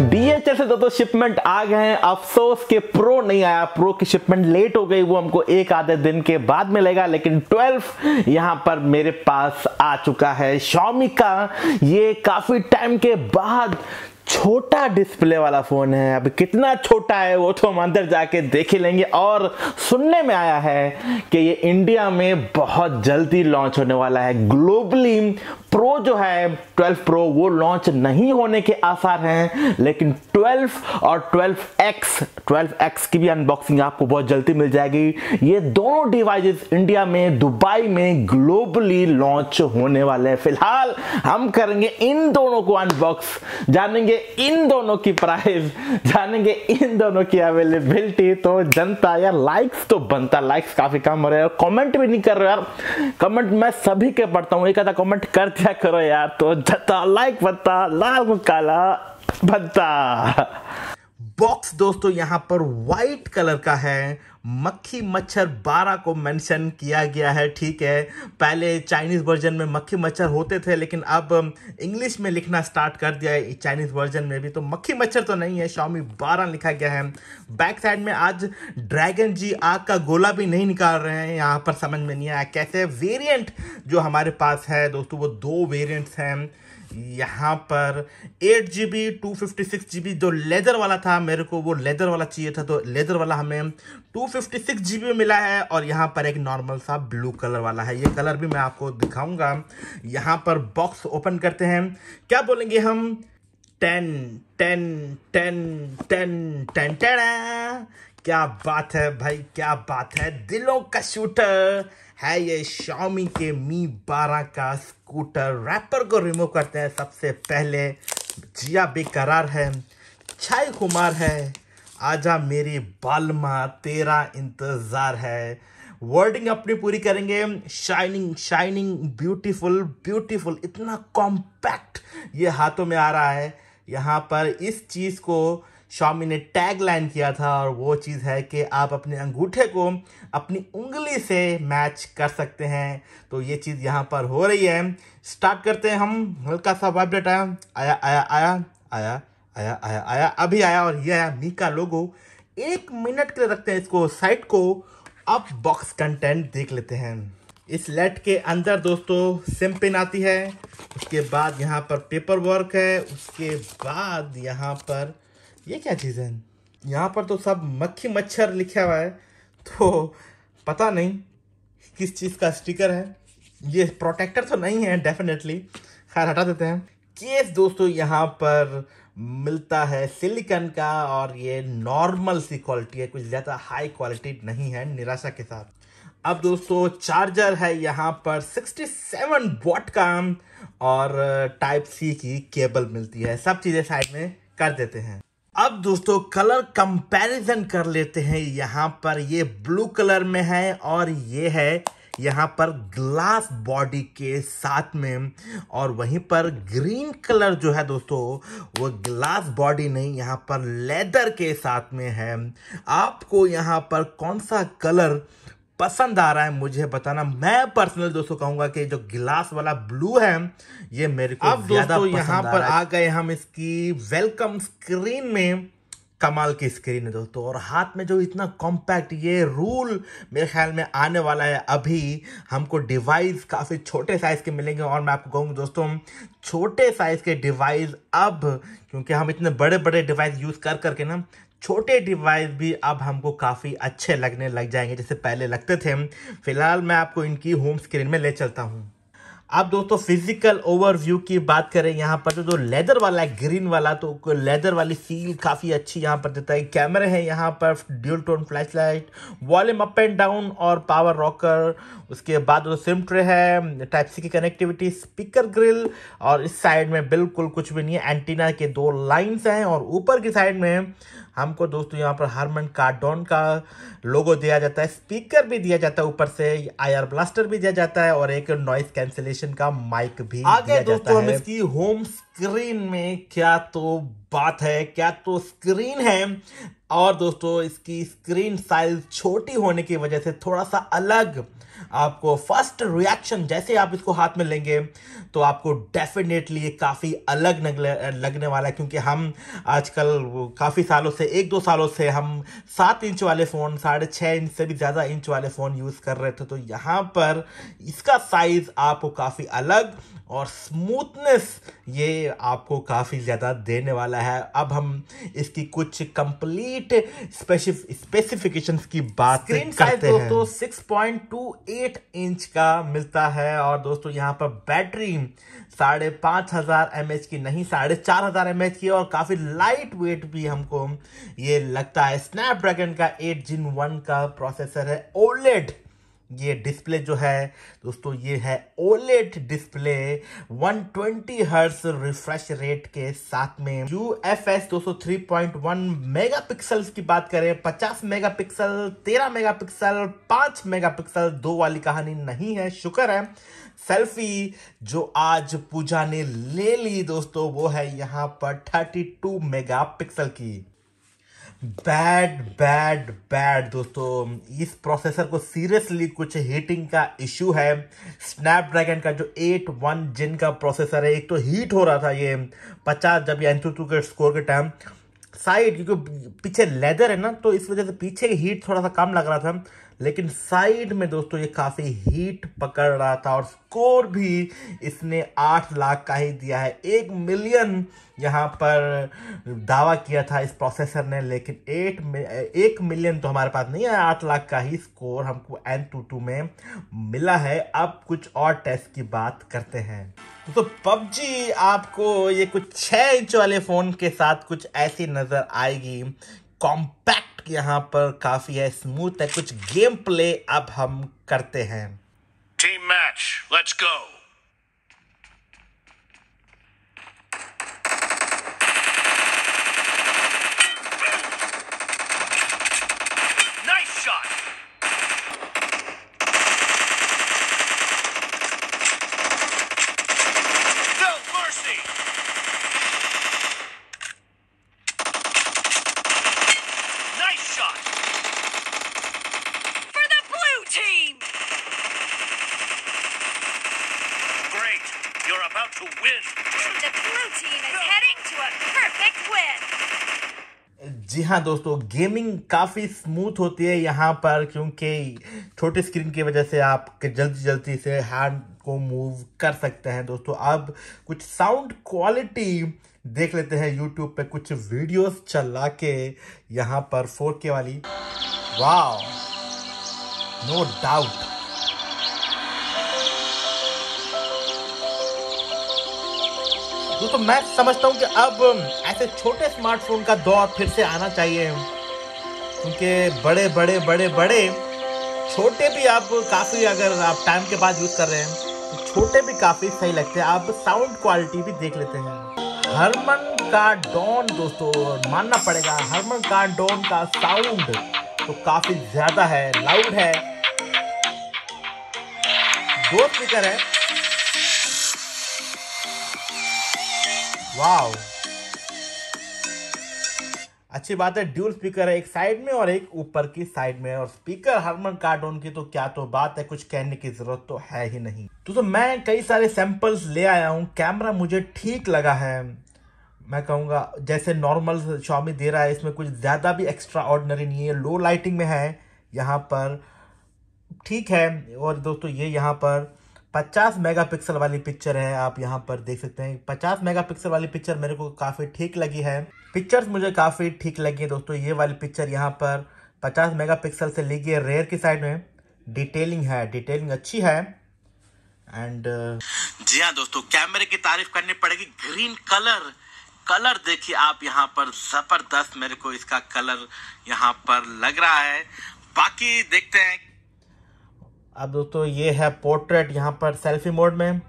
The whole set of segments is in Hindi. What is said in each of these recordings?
डीएचएल से दोस्तों शिपमेंट तो आ गए हैं अफसोस के प्रो नहीं आया प्रो की शिपमेंट लेट हो गई वो हमको एक आधे दिन के बाद मिलेगा लेकिन 12 यहां पर मेरे पास आ चुका है शॉमी का ये काफी टाइम के बाद छोटा डिस्प्ले वाला फ़ोन है अब कितना छोटा है वो तो हम अंदर जाके देख ही लेंगे और सुनने में आया है कि ये इंडिया में बहुत जल्दी लॉन्च होने वाला है ग्लोबली प्रो जो है 12 प्रो वो लॉन्च नहीं होने के आसार हैं लेकिन 12 और 12x 12x की भी अनबॉक्सिंग आपको बहुत जल्दी मिल जाएगी ये दोनों डिवाइसेस इंडिया में दुबई में ग्लोबली लॉन्च होने वाले हैं फिलहाल हम करेंगे इन दोनों को अनबॉक्स जानेंगे इन दोनों की प्राइस जानेंगे इन दोनों की अवेलेबिलिटी तो जनता यार लाइक्स तो बनता लाइक्स काफी कम हो रहे हैं कमेंट भी नहीं कर रहे यार कमेंट मैं सभी के पढ़ता हूँ एक आधा कमेंट कर क्या करो यार तो जता लाइक बता लाल काला बता बॉक्स दोस्तों यहाँ पर वाइट कलर का है मक्खी मच्छर 12 को मेंशन किया गया है ठीक है पहले चाइनीज़ वर्जन में मक्खी मच्छर होते थे लेकिन अब इंग्लिश में लिखना स्टार्ट कर दिया है चाइनीज़ वर्जन में भी तो मक्खी मच्छर तो नहीं है शॉमी 12 लिखा गया है बैक साइड में आज ड्रैगन जी आग का गोला भी नहीं निकाल रहे हैं यहाँ पर समझ में नहीं आया कैसे वेरियंट जो हमारे पास है दोस्तों वो दो वेरियंट्स हैं यहाँ पर eight G B two fifty six G B जो लेदर वाला था मेरे को वो लेदर वाला चाहिए था तो लेदर वाला हमें two fifty six G B मिला है और यहाँ पर एक नॉर्मल सा ब्लू कलर वाला है ये कलर भी मैं आपको दिखाऊंगा यहाँ पर बॉक्स ओपन करते हैं क्या बोलेंगे हम ten ten ten ten ten ten क्या बात है भाई क्या बात है दिलों का शूटर है ये शॉमी के मी बारह का स्कूटर रैपर को रिमूव करते हैं सबसे पहले जिया बेकरार है छाय कुमार है आजा मेरी बालमा तेरा इंतज़ार है वर्डिंग अपनी पूरी करेंगे शाइनिंग शाइनिंग ब्यूटीफुल ब्यूटीफुल इतना कॉम्पैक्ट ये हाथों में आ रहा है यहाँ पर इस चीज़ को शामी ने टैग लाइन किया था और वो चीज़ है कि आप अपने अंगूठे को अपनी उंगली से मैच कर सकते हैं तो ये चीज़ यहाँ पर हो रही है स्टार्ट करते हैं हम हल्का सा वाइब डेट आया आया आया आया आया आया आया आया अभी आया और ये आया मी का लोगो एक मिनट के लिए रखते हैं इसको साइट को अब बॉक्स कंटेंट देख लेते हैं इस लेट के अंदर दोस्तों सिम पिन आती है उसके बाद यहाँ पर पेपर वर्क है उसके बाद यहाँ पर ये क्या चीज़ है यहाँ पर तो सब मक्खी मच्छर लिखा हुआ है तो पता नहीं किस चीज़ का स्टिकर है ये प्रोटेक्टर तो नहीं है डेफिनेटली खैर हटा देते हैं केस दोस्तों यहाँ पर मिलता है सिलिकन का और ये नॉर्मल सी क्वालिटी है कुछ ज़्यादा हाई क्वालिटी नहीं है निराशा के साथ अब दोस्तों चार्जर है यहाँ पर 67 वॉट का और टाइप सी की केबल मिलती है सब चीज़ें साइड में कर देते हैं अब दोस्तों कलर कंपैरिजन कर लेते हैं यहाँ पर ये ब्लू कलर में है और ये है यहाँ पर ग्लास बॉडी के साथ में और वहीं पर ग्रीन कलर जो है दोस्तों वो ग्लास बॉडी नहीं यहाँ पर लेदर के साथ में है आपको यहाँ पर कौन सा कलर पसंद आ रहा है मुझे बताना मैं पर्सनल दोस्तों कहूंगा कि जो गिलास वाला ब्लू है ये मेरे को अब दोस्तों यहां पर आ गए हम इसकी वेलकम स्क्रीन में कमाल की स्क्रीन है दोस्तों और हाथ में जो इतना कॉम्पैक्ट ये रूल मेरे ख्याल में आने वाला है अभी हमको डिवाइस काफ़ी छोटे साइज़ के मिलेंगे और मैं आपको कहूँगा दोस्तों छोटे साइज़ के डिवाइस अब क्योंकि हम इतने बड़े बड़े डिवाइस यूज़ कर करके ना छोटे डिवाइस भी अब हमको काफ़ी अच्छे लगने लग जाएंगे जैसे पहले लगते थे फिलहाल मैं आपको इनकी होम स्क्रीन में ले चलता हूँ अब दोस्तों फिजिकल ओवरव्यू की बात करें यहाँ पर तो जो लेदर वाला है ग्रीन वाला तो लेदर वाली सील काफ़ी अच्छी यहाँ पर देता है कैमरे हैं यहाँ पर dual tone flash light volume up and down और पावर रॉकर उसके बाद वो सिम ट्रे है टाइप सी की कनेक्टिविटी स्पीकर ग्रिल और इस साइड में बिल्कुल कुछ भी नहीं है एंटीना के दो लाइन्स हैं और ऊपर की साइड में हमको दोस्तों यहाँ पर हारमन कार्डोन का लोगो दिया जाता है स्पीकर भी दिया जाता है ऊपर से आयर ब्लास्टर भी दिया जाता है और एक नॉइस कैंसिलेशन का माइक भी आगे दिया दोस्तों जाता है। हम इसकी होम स्क्रीन में क्या तो बात है क्या तो स्क्रीन है और दोस्तों इसकी स्क्रीन साइज छोटी होने की वजह से थोड़ा सा अलग आपको फर्स्ट रिएक्शन जैसे आप इसको हाथ में लेंगे तो आपको डेफिनेटली ये काफ़ी अलग लगने वाला है क्योंकि हम आजकल काफ़ी सालों से एक दो सालों से हम सात इंच वाले फ़ोन साढ़े छः इंच से भी ज़्यादा इंच वाले फ़ोन यूज़ कर रहे थे तो यहाँ पर इसका साइज़ आपको काफ़ी अलग और स्मूथनेस ये आपको काफ़ी ज़्यादा देने वाला है अब हम इसकी कुछ कंप्लीट स्पेसिफिकेशंस की बात करते हैं दोस्तों 6.28 इंच का मिलता है और दोस्तों यहाँ पर बैटरी साढ़े पाँच हज़ार एम की नहीं साढ़े चार हज़ार एम की और काफ़ी लाइट वेट भी हमको ये लगता है स्नैपड्रैगन का एट जिन वन का प्रोसेसर है ओलेट ये डिस्प्ले जो है दोस्तों ये है OLED display 120 twenty hertz refresh rate के साथ में यू एफ एस दोस्तों three point one megapixels की बात करें 50 मेगा पिक्सल तेरह मेगा पिक्सल पांच मेगा पिक्सल दो वाली कहानी नहीं है शुक्र है सेल्फी जो आज पूजा ने ले ली दोस्तों वो है यहाँ पर थर्टी टू मेगा पिक्सल की बैड बैड बैड दोस्तों इस प्रोसेसर को सीरियसली कुछ हीटिंग का इश्यू है स्नैपड्रैगन का जो एट वन जिन का प्रोसेसर है एक तो हीट हो रहा था ये पचास जब ये टू के स्कोर के टाइम साइड क्योंकि पीछे लेदर है ना तो इस वजह से पीछे हीट थोड़ा सा कम लग रहा था लेकिन साइड में दोस्तों ये काफ़ी हीट पकड़ रहा था और स्कोर भी इसने आठ लाख का ही दिया है एक मिलियन यहाँ पर दावा किया था इस प्रोसेसर ने लेकिन एट एक मिलियन तो हमारे पास नहीं है आठ लाख का ही स्कोर हमको एन टू टू में मिला है अब कुछ और टेस्ट की बात करते हैं तो पबजी आपको ये कुछ छः इंच वाले फ़ोन के साथ कुछ ऐसी नज़र आएगी कॉम्पैक्ट यहाँ पर काफ़ी है स्मूथ है कुछ गेम प्ले अब हम करते हैं team match let's go to win. The blue team is heading to a perfect win. जी हाँ दोस्तों गेमिंग काफ़ी स्मूथ होती है यहाँ पर क्योंकि छोटे स्क्रीन की वजह से आप जल्दी जल्दी से हैंड को मूव कर सकते हैं दोस्तों अब कुछ साउंड क्वालिटी देख लेते हैं यूट्यूब पे कुछ वीडियोस चला के यहाँ पर 4K वाली वाह नो डाउट दोस्तों मैं समझता हूँ कि अब ऐसे छोटे स्मार्टफोन का दौर फिर से आना चाहिए क्योंकि बड़े बड़े बड़े बड़े छोटे भी आप काफ़ी अगर आप टाइम के बाद यूज़ कर रहे हैं तो छोटे भी काफ़ी सही लगते हैं आप साउंड क्वालिटी भी देख लेते हैं हरमन का डॉन दोस्तों मानना पड़ेगा हरमन का डॉन का साउंड तो काफ़ी ज़्यादा है लाउड है दो स्पीकर है वाओ अच्छी बात है ड्यूल स्पीकर है एक साइड में और एक ऊपर की साइड में और स्पीकर हरमन कार्डोन की तो क्या तो बात है कुछ कहने की जरूरत तो है ही नहीं तो, तो मैं कई सारे सैंपल्स ले आया हूँ कैमरा मुझे ठीक लगा है मैं कहूँगा जैसे नॉर्मल शॉमी दे रहा है इसमें कुछ ज़्यादा भी एक्स्ट्रा ऑर्डनरी नहीं है लो लाइटिंग में है यहाँ पर ठीक है और दोस्तों ये यहाँ पर 50 मेगापिक्सल वाली पिक्चर है आप यहाँ पर देख सकते हैं 50 मेगापिक्सल वाली पिक्चर मेरे को काफ़ी ठीक लगी है पिक्चर्स मुझे काफ़ी ठीक लगी है दोस्तों ये वाली पिक्चर यहाँ पर 50 मेगापिक्सल से ली गई है रेयर की साइड में डिटेलिंग है डिटेलिंग अच्छी है एंड uh... जी हाँ दोस्तों कैमरे की तारीफ करनी पड़ेगी ग्रीन कलर कलर देखिए आप यहाँ पर जबरदस्त मेरे को इसका कलर यहाँ पर लग रहा है बाकी देखते हैं अब दोस्तों ये है पोर्ट्रेट यहाँ पर सेल्फी मोड में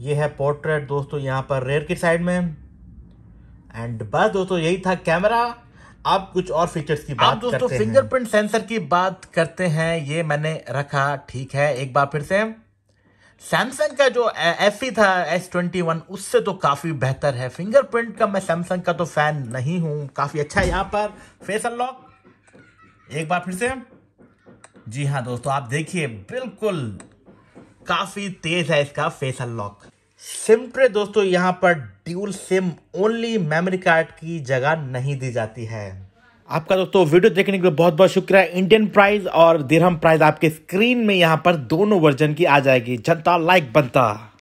ये है पोर्ट्रेट दोस्तों यहाँ पर रेयर की साइड में एंड बस दोस्तों यही था कैमरा आप कुछ और फीचर्स की बात दोस्तों फिंगरप्रिंट सेंसर की बात करते हैं ये मैंने रखा ठीक है एक बार फिर से सैमसंग का जो एफ e था एस ट्वेंटी वन उससे तो काफ़ी बेहतर है फिंगरप्रिंट का मैं सैमसंग का तो फैन नहीं हूं काफ़ी अच्छा है यहाँ पर फेस अनलॉक एक बार फिर से जी हाँ दोस्तों आप देखिए बिल्कुल काफ़ी तेज है इसका फेस अनलॉक सिम ट्रे दोस्तों यहाँ पर dual SIM only memory card की जगह नहीं दी जाती है आपका दोस्तों वीडियो देखने के लिए बहुत बहुत शुक्रिया इंडियन प्राइस और दिरहम प्राइस आपके स्क्रीन में यहाँ पर दोनों वर्जन की आ जाएगी जनता लाइक बनता